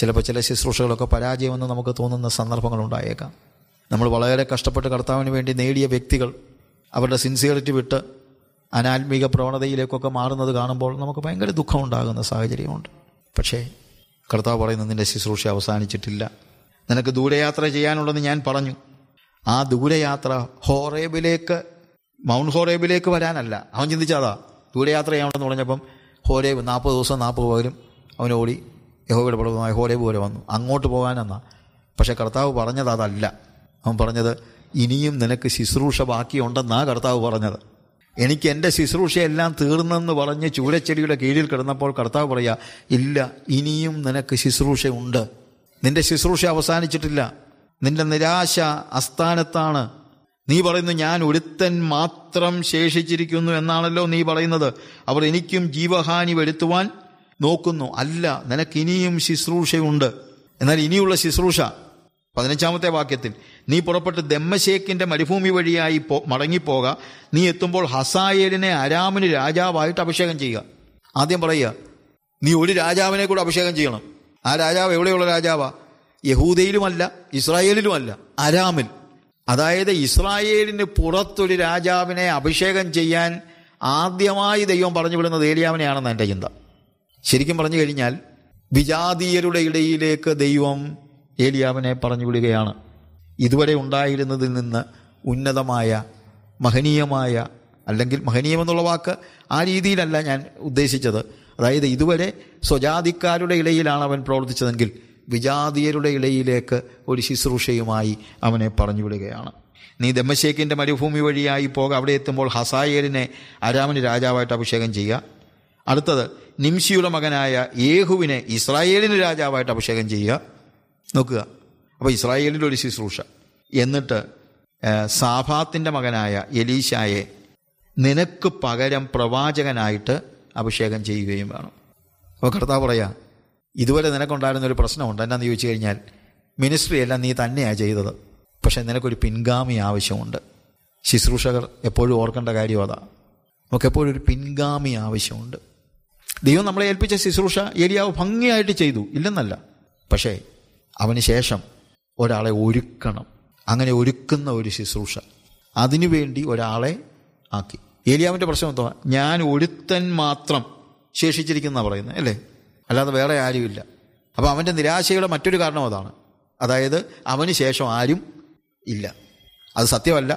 ചിലപ്പോൾ ചില ശുശ്രൂഷകളൊക്കെ പരാജയമെന്ന് നമുക്ക് തോന്നുന്ന സന്ദർഭങ്ങൾ ഉണ്ടായേക്കാം നമ്മൾ വളരെ കഷ്ടപ്പെട്ട് കർത്താവിന് വേണ്ടി നേടിയ വ്യക്തികൾ അവരുടെ സിൻസിയറിറ്റി വിട്ട് അനാത്മീക പ്രവണതയിലേക്കൊക്കെ മാറുന്നത് കാണുമ്പോൾ നമുക്ക് ഭയങ്കര ദുഃഖമുണ്ടാകുന്ന സാഹചര്യമുണ്ട് പക്ഷേ കർത്താവ് പറയുന്നത് നിൻ്റെ ശുശ്രൂഷ അവസാനിച്ചിട്ടില്ല നിനക്ക് ദൂരയാത്ര ചെയ്യാനുള്ളതെന്ന് ഞാൻ പറഞ്ഞു ആ ദൂരയാത്ര ഹോറേബിലേക്ക് മൗണ്ട് ഹോറേബിലേക്ക് വരാനല്ല അവൻ ചിന്തിച്ചാതാ ദൂരയാത്ര ചെയ്യാനുണ്ടെന്ന് പറഞ്ഞപ്പം ഹോരേബ് നാൽപ്പത് ദിവസം നാൽപ്പത് പകരും അവനോടി യഹോവയുടെ പർവ്വതമായ ഹോരേബ് പോലെ വന്നു അങ്ങോട്ട് പോകാനെന്നാ പക്ഷേ കർത്താവ് പറഞ്ഞത് അതല്ല അവൻ പറഞ്ഞത് ഇനിയും നിനക്ക് ശുശ്രൂഷ ബാക്കിയുണ്ടെന്നാ കർത്താവ് പറഞ്ഞത് എനിക്ക് എൻ്റെ ശുശ്രൂഷയെല്ലാം തീർന്നെന്ന് പറഞ്ഞ് ചൂരച്ചെടിയുടെ കീഴിൽ കിടന്നപ്പോൾ കർത്താവ് പറയുക ഇല്ല ഇനിയും നിനക്ക് ശുശ്രൂഷയുണ്ട് നിന്റെ ശുശ്രൂഷ അവസാനിച്ചിട്ടില്ല നിന്റെ നിരാശ അസ്ഥാനത്താണ് നീ പറയുന്നു ഞാൻ ഒരുത്തൻ മാത്രം ശേഷിച്ചിരിക്കുന്നു എന്നാണല്ലോ നീ പറയുന്നത് അവർ എനിക്കും ജീവഹാനി വരുത്തുവാൻ നോക്കുന്നു അല്ല നിനക്ക് ഇനിയും ശുശ്രൂഷയുണ്ട് എന്നാൽ ഇനിയുള്ള ശുശ്രൂഷ പതിനഞ്ചാമത്തെ വാക്യത്തിൽ നീ പുറപ്പെട്ട് ദമ്മശേക്കിന്റെ മരുഭൂമി വഴിയായി പോ മടങ്ങിപ്പോക നീ എത്തുമ്പോൾ ഹസായേലിനെ അരാമിന് രാജാവായിട്ട് അഭിഷേകം ചെയ്യുക ആദ്യം പറയുക നീ ഒരു രാജാവിനെ കൂടെ അഭിഷേകം ചെയ്യണം ആ രാജാവ് എവിടെയുള്ള രാജാവാ യഹൂദയിലുമല്ല ഇസ്രായേലിലുമല്ല അരാമിൽ അതായത് ഇസ്രായേലിന് പുറത്തൊരു രാജാവിനെ അഭിഷേകം ചെയ്യാൻ ആദ്യമായി ദൈവം പറഞ്ഞു വിടുന്നത് ഏലിയാവിനെയാണെന്ന് എൻ്റെ ചിന്ത ശരിക്കും പറഞ്ഞു കഴിഞ്ഞാൽ വിജാതീയരുടെ ഇടയിലേക്ക് ദൈവം ഏലിയാവിനെ പറഞ്ഞു വിടുകയാണ് ഇതുവരെ ഉണ്ടായിരുന്നതിൽ നിന്ന് ഉന്നതമായ മഹനീയമായ അല്ലെങ്കിൽ മഹനീയമെന്നുള്ള വാക്ക് ആ രീതിയിലല്ല ഞാൻ ഉദ്ദേശിച്ചത് അതായത് ഇതുവരെ സ്വജാതിക്കാരുടെ ഇടയിലാണ് അവൻ പ്രവർത്തിച്ചതെങ്കിൽ വിജാതീയരുടെ ഇടയിലേക്ക് ഒരു ശുശ്രൂഷയുമായി അവനെ പറഞ്ഞു വിടുകയാണ് നീ ദമ്മശേഖിൻ്റെ മരുഭൂമി വഴിയായി പോക അവിടെ എത്തുമ്പോൾ ഹസായേലിനെ അരാമന് രാജാവായിട്ട് അഭിഷേകം ചെയ്യുക അടുത്തത് നിംശിയുടെ മകനായ യേഹുവിനെ ഇസ്രായേലിന് രാജാവായിട്ട് അഭിഷേകം ചെയ്യുക നോക്കുക അപ്പോൾ ഇസ്രായേലിൻ്റെ ഒരു ശുശ്രൂഷ എന്നിട്ട് സാഫാത്തിൻ്റെ മകനായ എലീശായെ നിനക്ക് പകരം പ്രവാചകനായിട്ട് അഭിഷേകം ചെയ്യുകയും വേണം അപ്പോൾ കർത്താവ് പറയാ ഇതുവരെ നിനക്കുണ്ടായിരുന്ന ഒരു പ്രശ്നമുണ്ട് എന്നാന്ന് ചോദിച്ചു കഴിഞ്ഞാൽ മിനിസ്ട്രി എല്ലാം നീ തന്നെയാണ് ചെയ്തത് പക്ഷേ നിനക്കൊരു പിൻഗാമി ആവശ്യമുണ്ട് ശുശ്രൂഷകർ എപ്പോഴും ഓർക്കേണ്ട കാര്യം അതാ നമുക്കെപ്പോഴും ഒരു പിൻഗാമി ആവശ്യമുണ്ട് ദൈവം നമ്മളെ ഏൽപ്പിച്ച ശുശ്രൂഷ ഏലിയാവ് ഭംഗിയായിട്ട് ചെയ്തു ഇല്ലെന്നല്ല പക്ഷേ അവന് ശേഷം ഒരാളെ ഒരുക്കണം അങ്ങനെ ഒരുക്കുന്ന ഒരു ശുശ്രൂഷ അതിനുവേണ്ടി ഒരാളെ ആക്കി ഏലിയാവിൻ്റെ പ്രശ്നം എന്തോ ഞാൻ ഒരുത്തൻ മാത്രം ശേഷിച്ചിരിക്കുന്ന പറയുന്നത് അല്ലേ അല്ലാതെ വേറെ ആരുമില്ല അപ്പോൾ അവൻ്റെ നിരാശയുടെ മറ്റൊരു കാരണം അതാണ് അതായത് അവന് ശേഷം ആരും ഇല്ല അത് സത്യമല്ല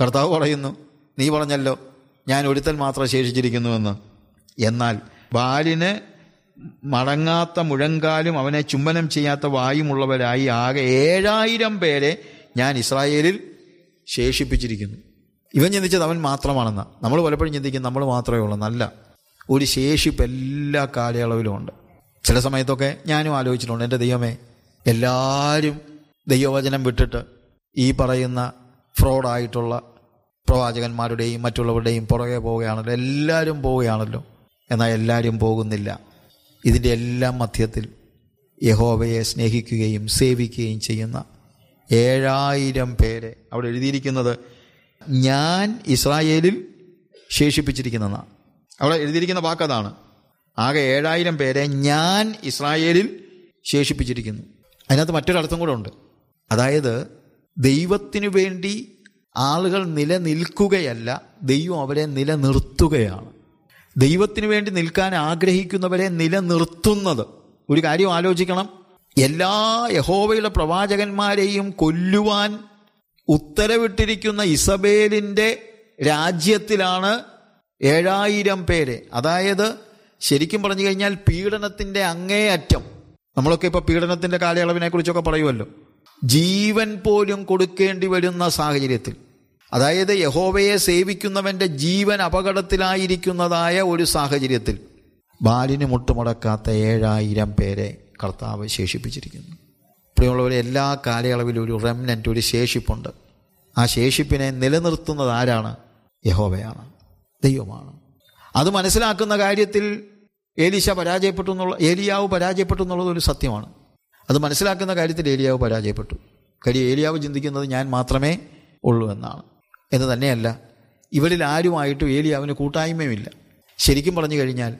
കർത്താവ് പറയുന്നു നീ പറഞ്ഞല്ലോ ഞാൻ ഒരുത്തൻ മാത്രം ശേഷിച്ചിരിക്കുന്നുവെന്ന് എന്നാൽ ബാലിന് മടങ്ങാത്ത മുഴങ്കാലും അവനെ ചുംബനം ചെയ്യാത്ത വായുമുള്ളവരായി ആകെ ഏഴായിരം പേരെ ഞാൻ ഇസ്രായേലിൽ ശേഷിപ്പിച്ചിരിക്കുന്നു ഇവൻ ചിന്തിച്ചത് അവൻ മാത്രമാണെന്ന നമ്മൾ പലപ്പോഴും ചിന്തിക്കും നമ്മൾ മാത്രമേ ഉള്ളൂ നല്ല ഒരു ശേഷിപ്പ് എല്ലാ കാലയളവിലും ഉണ്ട് ചില സമയത്തൊക്കെ ഞാനും ആലോചിച്ചിട്ടുണ്ട് എൻ്റെ ദൈവമേ എല്ലാവരും ദൈവവചനം വിട്ടിട്ട് ഈ പറയുന്ന ഫ്രോഡായിട്ടുള്ള പ്രവാചകന്മാരുടെയും മറ്റുള്ളവരുടെയും പുറകെ പോവുകയാണല്ലോ എല്ലാവരും പോവുകയാണല്ലോ എന്നാൽ എല്ലാവരും പോകുന്നില്ല ഇതിൻ്റെ എല്ലാം മധ്യത്തിൽ യഹോവയെ സ്നേഹിക്കുകയും സേവിക്കുകയും ചെയ്യുന്ന ഏഴായിരം പേരെ അവിടെ എഴുതിയിരിക്കുന്നത് ഞാൻ ഇസ്രായേലിൽ ശേഷിപ്പിച്ചിരിക്കുന്നതാണ് അവിടെ എഴുതിയിരിക്കുന്ന വാക്കതാണ് ആകെ ഏഴായിരം പേരെ ഞാൻ ഇസ്രായേലിൽ ശേഷിപ്പിച്ചിരിക്കുന്നു അതിനകത്ത് മറ്റൊരർത്ഥം കൂടെ ഉണ്ട് അതായത് ദൈവത്തിനു വേണ്ടി ആളുകൾ നിലനിൽക്കുകയല്ല ദൈവം അവരെ നിലനിർത്തുകയാണ് ദൈവത്തിന് വേണ്ടി നിൽക്കാൻ ആഗ്രഹിക്കുന്നവരെ നിലനിർത്തുന്നത് ഒരു കാര്യം ആലോചിക്കണം എല്ലാ യഹോവയുടെ പ്രവാചകന്മാരെയും കൊല്ലുവാൻ ഉത്തരവിട്ടിരിക്കുന്ന ഇസബേലിൻ്റെ രാജ്യത്തിലാണ് ഏഴായിരം പേരെ അതായത് ശരിക്കും പറഞ്ഞു കഴിഞ്ഞാൽ പീഡനത്തിൻ്റെ അങ്ങേയറ്റം നമ്മളൊക്കെ ഇപ്പോൾ പീഡനത്തിൻ്റെ കാലയളവിനെക്കുറിച്ചൊക്കെ പറയുമല്ലോ ജീവൻ പോലും കൊടുക്കേണ്ടി വരുന്ന സാഹചര്യത്തിൽ അതായത് യഹോവയെ സേവിക്കുന്നവൻ്റെ ജീവൻ അപകടത്തിലായിരിക്കുന്നതായ ഒരു സാഹചര്യത്തിൽ ബാലിന് മുട്ടുമുടക്കാത്ത ഏഴായിരം പേരെ കർത്താവ് ശേഷിപ്പിച്ചിരിക്കുന്നു പ്രിയമുള്ളവരെ എല്ലാ കാലയളവിലും ഒരു റെംനൻ്റ് ഒരു ശേഷിപ്പുണ്ട് ആ ശേഷിപ്പിനെ നിലനിർത്തുന്നത് ആരാണ് യഹോവയാണ് ദൈവമാണ് അത് മനസ്സിലാക്കുന്ന കാര്യത്തിൽ ഏലിശ പരാജയപ്പെട്ടു എന്നുള്ള ഏലിയാവ് പരാജയപ്പെട്ടു എന്നുള്ളത് ഒരു സത്യമാണ് അത് മനസ്സിലാക്കുന്ന കാര്യത്തിൽ ഏലിയാവ് പരാജയപ്പെട്ടു കാര്യം ഏലിയാവ് ചിന്തിക്കുന്നത് ഞാൻ മാത്രമേ ഉള്ളൂ എന്നാണ് എന്ന് തന്നെയല്ല ഇവരിൽ ആരുമായിട്ടും ഏലിയാവിന് കൂട്ടായ്മയുമില്ല ശരിക്കും പറഞ്ഞു കഴിഞ്ഞാൽ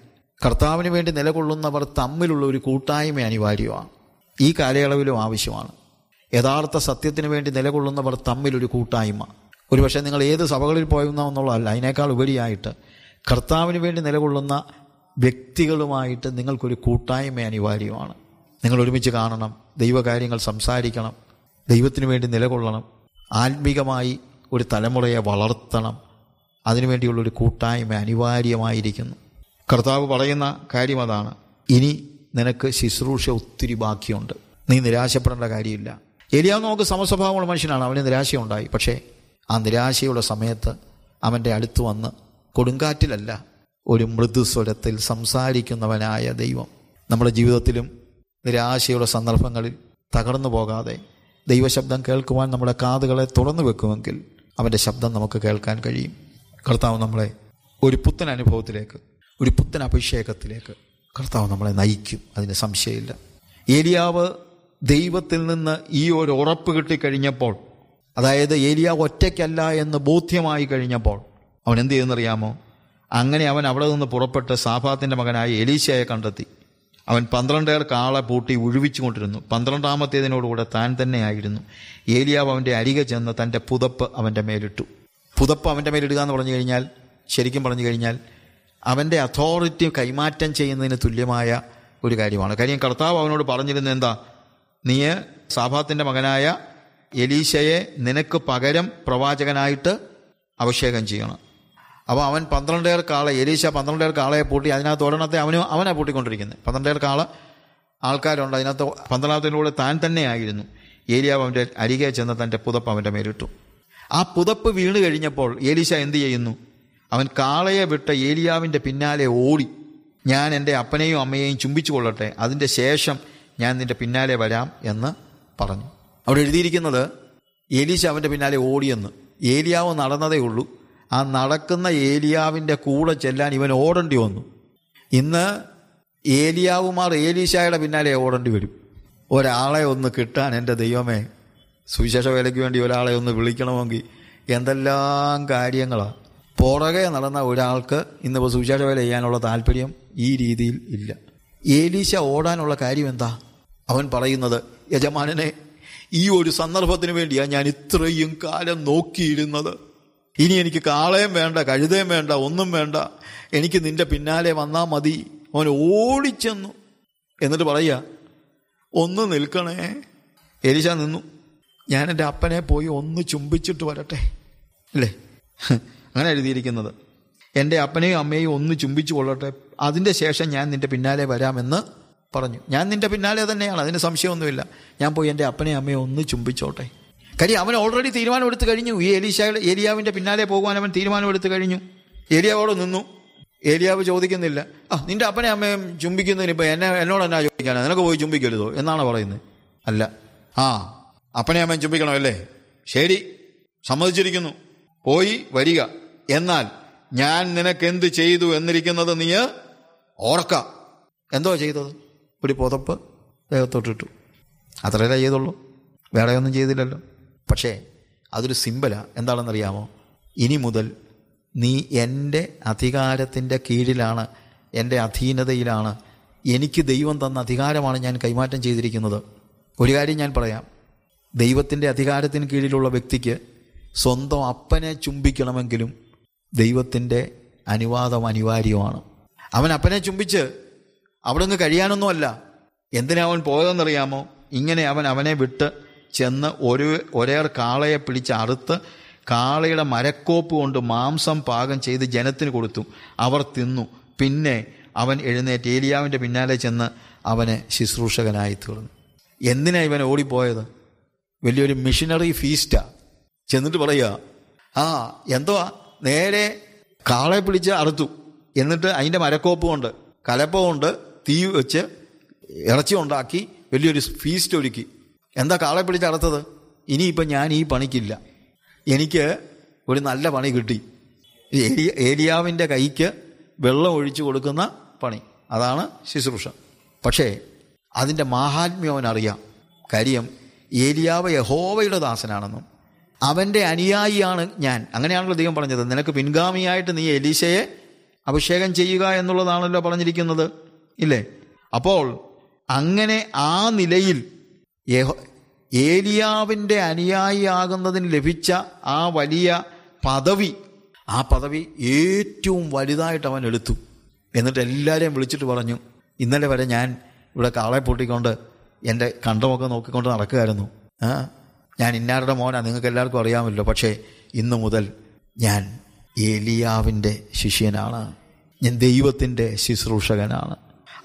കർത്താവിന് വേണ്ടി നിലകൊള്ളുന്നവർ തമ്മിലുള്ള ഒരു കൂട്ടായ്മ അനിവാര്യമാണ് ഈ കാലയളവിലും ആവശ്യമാണ് യഥാർത്ഥ സത്യത്തിന് വേണ്ടി നിലകൊള്ളുന്നവർ തമ്മിലൊരു കൂട്ടായ്മ ഒരുപക്ഷെ നിങ്ങൾ ഏത് സഭകളിൽ എന്നുള്ളതല്ല അതിനേക്കാൾ ഉപരിയായിട്ട് കർത്താവിന് വേണ്ടി നിലകൊള്ളുന്ന വ്യക്തികളുമായിട്ട് നിങ്ങൾക്കൊരു കൂട്ടായ്മ അനിവാര്യമാണ് നിങ്ങൾ ഒരുമിച്ച് കാണണം ദൈവകാര്യങ്ങൾ സംസാരിക്കണം ദൈവത്തിന് വേണ്ടി നിലകൊള്ളണം ആത്മീകമായി ഒരു തലമുറയെ വളർത്തണം അതിനുവേണ്ടിയുള്ളൊരു കൂട്ടായ്മ അനിവാര്യമായിരിക്കുന്നു കർത്താവ് പറയുന്ന കാര്യം അതാണ് ഇനി നിനക്ക് ശുശ്രൂഷ ഒത്തിരി ബാക്കിയുണ്ട് നീ നിരാശപ്പെടേണ്ട കാര്യമില്ല എലിയാവ് നമുക്ക് സമസ്വഭാവമുള്ള മനുഷ്യനാണ് അവന് നിരാശയുണ്ടായി പക്ഷേ ആ നിരാശയുള്ള സമയത്ത് അവൻ്റെ അടുത്ത് വന്ന് കൊടുങ്കാറ്റിലല്ല ഒരു മൃദുസ്വരത്തിൽ സംസാരിക്കുന്നവനായ ദൈവം നമ്മുടെ ജീവിതത്തിലും നിരാശയുള്ള സന്ദർഭങ്ങളിൽ തകർന്നു പോകാതെ ദൈവശബ്ദം കേൾക്കുവാൻ നമ്മുടെ കാതുകളെ തുറന്നു വെക്കുമെങ്കിൽ അവൻ്റെ ശബ്ദം നമുക്ക് കേൾക്കാൻ കഴിയും കർത്താവ് നമ്മളെ ഒരു പുത്തൻ അനുഭവത്തിലേക്ക് ഒരു പുത്തൻ അഭിഷേകത്തിലേക്ക് കർത്താവ് നമ്മളെ നയിക്കും അതിന് സംശയമില്ല ഏലിയാവ് ദൈവത്തിൽ നിന്ന് ഈ ഒരു ഉറപ്പ് കിട്ടിക്കഴിഞ്ഞപ്പോൾ അതായത് ഏലിയാവ് ഒറ്റയ്ക്കല്ല എന്ന് ബോധ്യമായി കഴിഞ്ഞപ്പോൾ അവൻ എന്ത് ചെയ്യുന്നറിയാമോ അങ്ങനെ അവൻ അവിടെ നിന്ന് പുറപ്പെട്ട് സാഫാത്തിൻ്റെ മകനായ എലീശയെ കണ്ടെത്തി അവൻ പന്ത്രണ്ടേർ കാളെ പൂട്ടി ഉഴുവിച്ചു കൊണ്ടിരുന്നു പന്ത്രണ്ടാമത്തേതിനോടുകൂടെ താൻ തന്നെയായിരുന്നു ഏലിയാവ് അവൻ്റെ അരികെ ചെന്ന് തൻ്റെ പുതപ്പ് അവൻ്റെ മേലിട്ടു പുതപ്പ് അവൻ്റെ മേലിടുക എന്ന് പറഞ്ഞു കഴിഞ്ഞാൽ ശരിക്കും പറഞ്ഞു കഴിഞ്ഞാൽ അവൻ്റെ അതോറിറ്റി കൈമാറ്റം ചെയ്യുന്നതിന് തുല്യമായ ഒരു കാര്യമാണ് കാര്യം കർത്താവ് അവനോട് പറഞ്ഞിരുന്നത് എന്താ നീ സാഭാത്തിൻ്റെ മകനായ എലീശയെ നിനക്ക് പകരം പ്രവാചകനായിട്ട് അഭിഷേകം ചെയ്യണം അപ്പോൾ അവൻ പേർ കാളെ എലീശ പേർ കാളയെ പൂട്ടി അതിനകത്ത് ഒരെണ്ണത്തെ അവനും അവനെ പൂട്ടിക്കൊണ്ടിരിക്കുന്നത് പേർ കാള ആൾക്കാരുണ്ട് അതിനകത്ത് പന്ത്രണ്ടാമത്തിലൂടെ താൻ തന്നെയായിരുന്നു ഏലിയാവ് അവൻ്റെ അരികെ ചെന്ന് തൻ്റെ പുതപ്പ് അവൻ്റെ മേലിട്ടു ആ പുതപ്പ് വീണ് കഴിഞ്ഞപ്പോൾ ഏലീശ എന്ത് ചെയ്യുന്നു അവൻ കാളയെ വിട്ട ഏലിയാവിൻ്റെ പിന്നാലെ ഓടി ഞാൻ എൻ്റെ അപ്പനെയും അമ്മയെയും ചുംബിച്ചു കൊള്ളട്ടെ അതിൻ്റെ ശേഷം ഞാൻ നിൻ്റെ പിന്നാലെ വരാം എന്ന് പറഞ്ഞു അവിടെ എഴുതിയിരിക്കുന്നത് ഏലീശ അവൻ്റെ പിന്നാലെ ഓടിയെന്ന് ഏലിയാവ് നടന്നതേ ഉള്ളൂ ആ നടക്കുന്ന ഏലിയാവിൻ്റെ കൂടെ ചെല്ലാൻ ഇവൻ ഓടേണ്ടി വന്നു ഇന്ന് ഏലിയാവുമാർ ഏലീശായുടെ പിന്നാലെ ഓടേണ്ടി വരും ഒരാളെ ഒന്ന് കിട്ടാൻ എൻ്റെ ദൈവമേ സുവിശേഷ വേലയ്ക്ക് വേണ്ടി ഒരാളെ ഒന്ന് വിളിക്കണമെങ്കിൽ എന്തെല്ലാം കാര്യങ്ങളാണ് പുറകെ നടന്ന ഒരാൾക്ക് ഇന്നിപ്പോൾ സുവിശേഷ വേല ചെയ്യാനുള്ള താല്പര്യം ഈ രീതിയിൽ ഇല്ല ഏലീശ ഓടാനുള്ള കാര്യം എന്താ അവൻ പറയുന്നത് യജമാനനെ ഈ ഒരു സന്ദർഭത്തിന് വേണ്ടിയാണ് ഞാൻ ഇത്രയും കാലം നോക്കിയിരുന്നത് ഇനി എനിക്ക് കാളയും വേണ്ട കഴുതയും വേണ്ട ഒന്നും വേണ്ട എനിക്ക് നിന്റെ പിന്നാലെ വന്നാൽ മതി അവൻ ഓടിച്ചെന്നു എന്നിട്ട് പറയുക ഒന്ന് നിൽക്കണേ എലിശ നിന്നു ഞാൻ എൻ്റെ അപ്പനെ പോയി ഒന്ന് ചുംബിച്ചിട്ട് വരട്ടെ അല്ലേ അങ്ങനെ എഴുതിയിരിക്കുന്നത് എൻ്റെ അപ്പനെയും അമ്മയെയും ഒന്ന് ചുംബിച്ചു കൊള്ളട്ടെ അതിൻ്റെ ശേഷം ഞാൻ നിൻ്റെ പിന്നാലെ വരാമെന്ന് പറഞ്ഞു ഞാൻ നിൻ്റെ പിന്നാലെ തന്നെയാണ് അതിന് സംശയമൊന്നുമില്ല ഞാൻ പോയി എൻ്റെ അപ്പനെയും അമ്മയെ ഒന്ന് ചുംബിച്ചോട്ടെ കാര്യം അവൻ ഓൾറെഡി തീരുമാനമെടുത്ത് കഴിഞ്ഞു ഈ എലീശയുടെ ഏലിയാവിൻ്റെ പിന്നാലെ പോകുവാൻ അവൻ തീരുമാനമെടുത്ത് കഴിഞ്ഞു ഏലിയാവോട് നിന്നു ഏലിയാവ് ചോദിക്കുന്നില്ല ആ നിന്റെ അപ്പനെ അമ്മയും ചുംബിക്കുന്നതിന് ഇപ്പം എന്നെ എന്നോട് എന്നാ ചോദിക്കാനോ നിനക്ക് പോയി ചുംബിക്കരുതോ എന്നാണ് പറയുന്നത് അല്ല ആ അപ്പനെ അമ്മയും അല്ലേ ശരി സമ്മതിച്ചിരിക്കുന്നു പോയി വരിക എന്നാൽ ഞാൻ നിനക്കെന്ത് ചെയ്തു എന്നിരിക്കുന്നത് നീ ഓർക്ക എന്തോ ചെയ്തത് ഒരു പുതപ്പ് ദേഹത്തോട്ടിട്ടു അത്രയല്ലേ ചെയ്തുള്ളൂ വേറെ ഒന്നും ചെയ്തില്ലല്ലോ പക്ഷേ അതൊരു സിമ്പലാണ് എന്താണെന്നറിയാമോ ഇനി മുതൽ നീ എൻ്റെ അധികാരത്തിൻ്റെ കീഴിലാണ് എൻ്റെ അധീനതയിലാണ് എനിക്ക് ദൈവം തന്ന അധികാരമാണ് ഞാൻ കൈമാറ്റം ചെയ്തിരിക്കുന്നത് ഒരു കാര്യം ഞാൻ പറയാം ദൈവത്തിൻ്റെ അധികാരത്തിന് കീഴിലുള്ള വ്യക്തിക്ക് സ്വന്തം അപ്പനെ ചുംബിക്കണമെങ്കിലും ദൈവത്തിൻ്റെ അനുവാദം അനിവാര്യമാണ് അവൻ അപ്പനെ ചുംബിച്ച് അവിടെ നിന്ന് കഴിയാനൊന്നുമല്ല എന്തിനാ അവൻ പോയതെന്നറിയാമോ ഇങ്ങനെ അവൻ അവനെ വിട്ട് ചെന്ന് ഒരു ഒരേ കാളയെ പിടിച്ച് അറുത്ത് കാളയുടെ മരക്കോപ്പ് കൊണ്ട് മാംസം പാകം ചെയ്ത് ജനത്തിന് കൊടുത്തു അവർ തിന്നു പിന്നെ അവൻ എഴുന്നേറ്റ് ഏലിയാവിൻ്റെ പിന്നാലെ ചെന്ന് അവനെ ശുശ്രൂഷകനായി തീർന്നു എന്തിനാ ഇവൻ ഓടിപ്പോയത് വലിയൊരു മിഷനറി ഫീസ്റ്റാ ചെന്നിട്ട് പറയുക ആ എന്തോ നേരെ കാളെ പിടിച്ച് അറുത്തു എന്നിട്ട് അതിൻ്റെ മരക്കോപ്പ് കൊണ്ട് കലപ്പ കൊണ്ട് തീ വെച്ച് ഇറച്ചി ഉണ്ടാക്കി വലിയൊരു ഫീസ്റ്റ് ഒരുക്കി എന്താ കാളെ പിടിച്ച് നടത്തത് ഇനിയിപ്പോൾ ഞാൻ ഈ പണിക്കില്ല എനിക്ക് ഒരു നല്ല പണി കിട്ടി ഏലിയ ഏലിയാവിൻ്റെ കൈക്ക് വെള്ളം ഒഴിച്ചു കൊടുക്കുന്ന പണി അതാണ് ശുശ്രൂഷ പക്ഷേ അതിൻ്റെ മാഹാത്മ്യം അവനറിയാം കാര്യം ഏലിയാവ് യഹോവയുടെ ദാസനാണെന്നും അവൻ്റെ അനുയായിയാണ് ഞാൻ അങ്ങനെയാണല്ലോ ദൈവം പറഞ്ഞത് നിനക്ക് പിൻഗാമിയായിട്ട് നീ എലീശയെ അഭിഷേകം ചെയ്യുക എന്നുള്ളതാണല്ലോ പറഞ്ഞിരിക്കുന്നത് ഇല്ലേ അപ്പോൾ അങ്ങനെ ആ നിലയിൽ യഹോ ഏലിയാവിൻ്റെ അനുയായിയാകുന്നതിന് ലഭിച്ച ആ വലിയ പദവി ആ പദവി ഏറ്റവും വലുതായിട്ട് അവൻ എടുത്തു എന്നിട്ട് എല്ലാവരെയും വിളിച്ചിട്ട് പറഞ്ഞു ഇന്നലെ വരെ ഞാൻ ഇവിടെ കാളെ പൂട്ടിക്കൊണ്ട് എൻ്റെ കണ്ടമൊക്കെ നോക്കിക്കൊണ്ട് നടക്കുകയായിരുന്നു ആ ഞാൻ ഇന്നാരുടെ മോനാണ് നിങ്ങൾക്ക് എല്ലാവർക്കും അറിയാമല്ലോ പക്ഷേ ഇന്ന് മുതൽ ഞാൻ ഏലിയാവിൻ്റെ ശിഷ്യനാണ് ഞാൻ ദൈവത്തിൻ്റെ ശുശ്രൂഷകനാണ്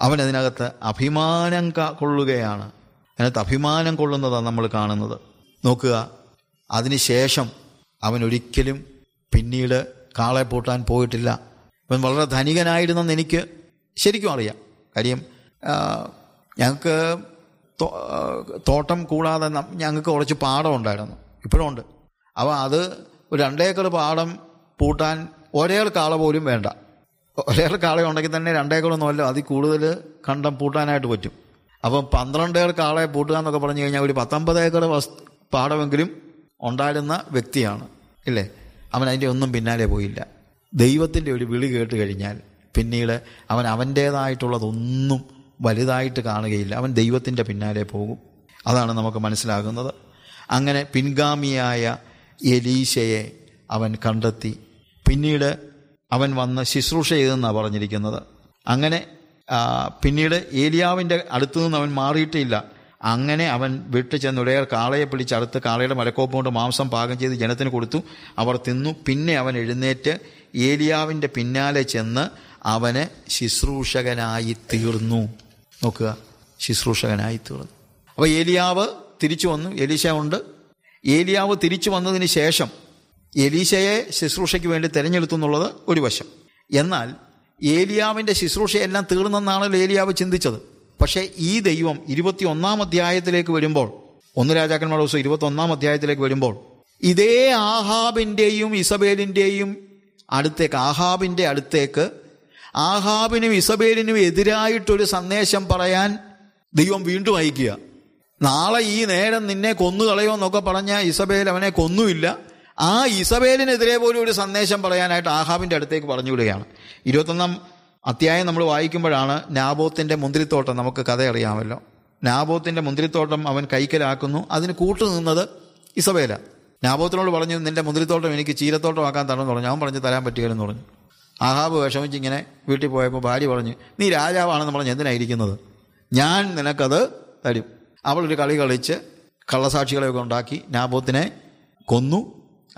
അവനതിനകത്ത് അഭിമാനം കൊള്ളുകയാണ് അതിനകത്ത് അഭിമാനം കൊള്ളുന്നതാണ് നമ്മൾ കാണുന്നത് നോക്കുക അതിനുശേഷം അവൻ ഒരിക്കലും പിന്നീട് കാളെ പൂട്ടാൻ പോയിട്ടില്ല അവൻ വളരെ ധനികനായിരുന്നെന്ന് എനിക്ക് ശരിക്കും അറിയാം കാര്യം ഞങ്ങൾക്ക് തോട്ടം കൂടാതെ ഞങ്ങൾക്ക് കുറച്ച് പാടം ഉണ്ടായിരുന്നു ഇപ്പോഴും ഉണ്ട് അപ്പോൾ അത് ഒരു രണ്ടേക്കർ പാടം പൂട്ടാൻ ഒരേൾ കാള പോലും വേണ്ട ഒരേൾ കാളയുണ്ടെങ്കിൽ തന്നെ രണ്ടേക്കറൊന്നുമല്ല അതിൽ കൂടുതൽ കണ്ടം പൂട്ടാനായിട്ട് പറ്റും അപ്പം പന്ത്രണ്ട് ഏക്കർ കാളയെ പൂട്ടുക എന്നൊക്കെ പറഞ്ഞു കഴിഞ്ഞാൽ ഒരു പത്തൊമ്പത് ഏക്കർ വസ് പാടമെങ്കിലും ഉണ്ടായിരുന്ന വ്യക്തിയാണ് ഇല്ലേ അവൻ അതിൻ്റെ ഒന്നും പിന്നാലെ പോയില്ല ദൈവത്തിൻ്റെ ഒരു വിളി കേട്ട് കഴിഞ്ഞാൽ പിന്നീട് അവൻ അവൻ്റേതായിട്ടുള്ളതൊന്നും വലുതായിട്ട് കാണുകയില്ല അവൻ ദൈവത്തിൻ്റെ പിന്നാലെ പോകും അതാണ് നമുക്ക് മനസ്സിലാകുന്നത് അങ്ങനെ പിൻഗാമിയായ എലീശയെ അവൻ കണ്ടെത്തി പിന്നീട് അവൻ വന്ന് ശുശ്രൂഷ ചെയ്തെന്നാണ് പറഞ്ഞിരിക്കുന്നത് അങ്ങനെ പിന്നീട് ഏലിയാവിൻ്റെ അടുത്തു നിന്ന് അവൻ മാറിയിട്ടില്ല അങ്ങനെ അവൻ ചെന്ന് ഉടയർ കാളയെ പിടിച്ചറുത്ത് കാളയുടെ മലക്കോപ്പ് കൊണ്ട് മാംസം പാകം ചെയ്ത് ജനത്തിന് കൊടുത്തു അവർ തിന്നു പിന്നെ അവൻ എഴുന്നേറ്റ് ഏലിയാവിൻ്റെ പിന്നാലെ ചെന്ന് അവന് ശുശ്രൂഷകനായി തീർന്നു നോക്കുക ശുശ്രൂഷകനായി തീർന്നു അപ്പോൾ ഏലിയാവ് തിരിച്ചു വന്നു എലീശ ഉണ്ട് ഏലിയാവ് തിരിച്ചു വന്നതിന് ശേഷം എലീശയെ ശുശ്രൂഷയ്ക്ക് വേണ്ടി തിരഞ്ഞെടുത്തു എന്നുള്ളത് ഒരു വശം എന്നാൽ ഏലിയാവിൻ്റെ ശുശ്രൂഷയെല്ലാം തീർന്നെന്നാണല്ലോ ഏലിയാവ് ചിന്തിച്ചത് പക്ഷേ ഈ ദൈവം ഇരുപത്തി ഒന്നാം അധ്യായത്തിലേക്ക് വരുമ്പോൾ ഒന്ന് രാജാക്കന്മാർ ദിവസം ഇരുപത്തൊന്നാം അധ്യായത്തിലേക്ക് വരുമ്പോൾ ഇതേ ആഹാബിൻ്റെയും ഇസബേലിൻ്റെയും അടുത്തേക്ക് ആഹാബിൻ്റെ അടുത്തേക്ക് ആഹാബിനും ഇസബേലിനും എതിരായിട്ടൊരു സന്ദേശം പറയാൻ ദൈവം വീണ്ടും അയക്കുക നാളെ ഈ നേരം നിന്നെ കൊന്നു കളയോ എന്നൊക്കെ പറഞ്ഞാൽ ഇസബേൽ അവനെ കൊന്നുമില്ല ആ ഇസബേലിനെതിരെ പോലും ഒരു സന്ദേശം പറയാനായിട്ട് ആഹാബിൻ്റെ അടുത്തേക്ക് പറഞ്ഞു വിടുകയാണ് ഇരുപത്തൊന്നാം അത്യായം നമ്മൾ വായിക്കുമ്പോഴാണ് നാബോത്തിൻ്റെ മുന്തിരിത്തോട്ടം നമുക്ക് കഥ അറിയാമല്ലോ നാബോത്തിൻ്റെ മുന്തിരിത്തോട്ടം അവൻ കൈക്കലാക്കുന്നു അതിന് നിന്നത് ഇസബേല നാബോത്തിനോട് പറഞ്ഞു നിന്റെ മുന്തിരിത്തോട്ടം എനിക്ക് ചീരത്തോട്ടമാക്കാൻ എന്ന് പറഞ്ഞു അവൻ പറഞ്ഞു തരാൻ പറ്റുകയെന്ന് പറഞ്ഞു ആഹാബ് വിഷമിച്ച് ഇങ്ങനെ വീട്ടിൽ പോയപ്പോൾ ഭാര്യ പറഞ്ഞു നീ രാജാവാണെന്ന് പറഞ്ഞ് എന്തിനായിരിക്കുന്നത് ഞാൻ നിനക്കത് തരും അവളൊരു കളി കളിച്ച് കള്ളസാക്ഷികളെയൊക്കെ ഉണ്ടാക്കി നാബോത്തിനെ കൊന്നു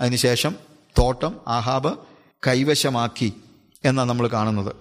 അതിനുശേഷം തോട്ടം ആഹാബ് കൈവശമാക്കി എന്നാണ് നമ്മൾ കാണുന്നത്